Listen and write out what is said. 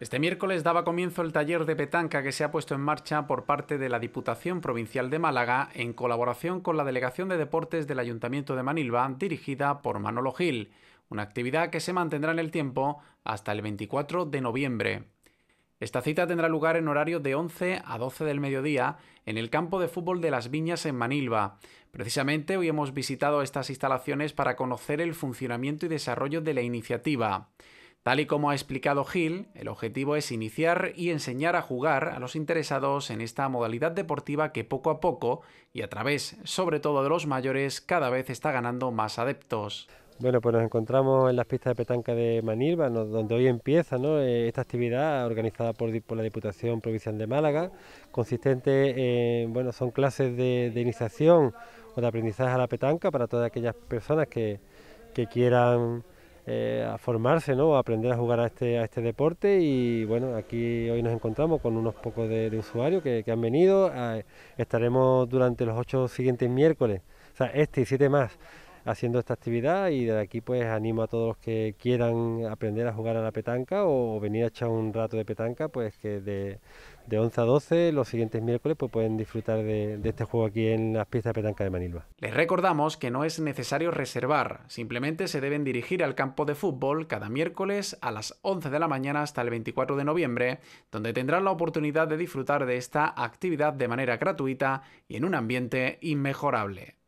Este miércoles daba comienzo el taller de petanca que se ha puesto en marcha por parte de la Diputación Provincial de Málaga en colaboración con la Delegación de Deportes del Ayuntamiento de Manilva, dirigida por Manolo Gil, una actividad que se mantendrá en el tiempo hasta el 24 de noviembre. Esta cita tendrá lugar en horario de 11 a 12 del mediodía en el campo de fútbol de Las Viñas en Manilva. Precisamente hoy hemos visitado estas instalaciones para conocer el funcionamiento y desarrollo de la iniciativa. Tal y como ha explicado Gil, el objetivo es iniciar y enseñar a jugar a los interesados en esta modalidad deportiva que poco a poco, y a través sobre todo de los mayores, cada vez está ganando más adeptos. Bueno, pues nos encontramos en las pistas de petanca de Manilva, donde hoy empieza eh, esta actividad organizada por, la Diputación Provincial de Málaga, consistente en, bueno, son clases de, iniciación o de aprendizaje a la petanca para todas aquellas personas que quieran eh, a formarse, ¿no? a aprender a jugar a este, a este deporte y bueno, aquí hoy nos encontramos con unos pocos de, usuarios que, han venido, ah, estaremos durante los ocho siguientes miércoles, o sea, este y siete más, haciendo esta actividad y de aquí pues animo a todos los que quieran aprender a jugar a la petanca o venir a echar un rato de petanca pues que de, de 11 a 12 los siguientes miércoles pues pueden disfrutar de, este juego aquí en las piezas de petanca de Manilva. Les recordamos que no es necesario reservar, simplemente se deben dirigir al campo de fútbol cada miércoles a las 11 de la mañana hasta el 24 de noviembre donde tendrán la oportunidad de disfrutar de esta actividad de manera gratuita y en un ambiente inmejorable.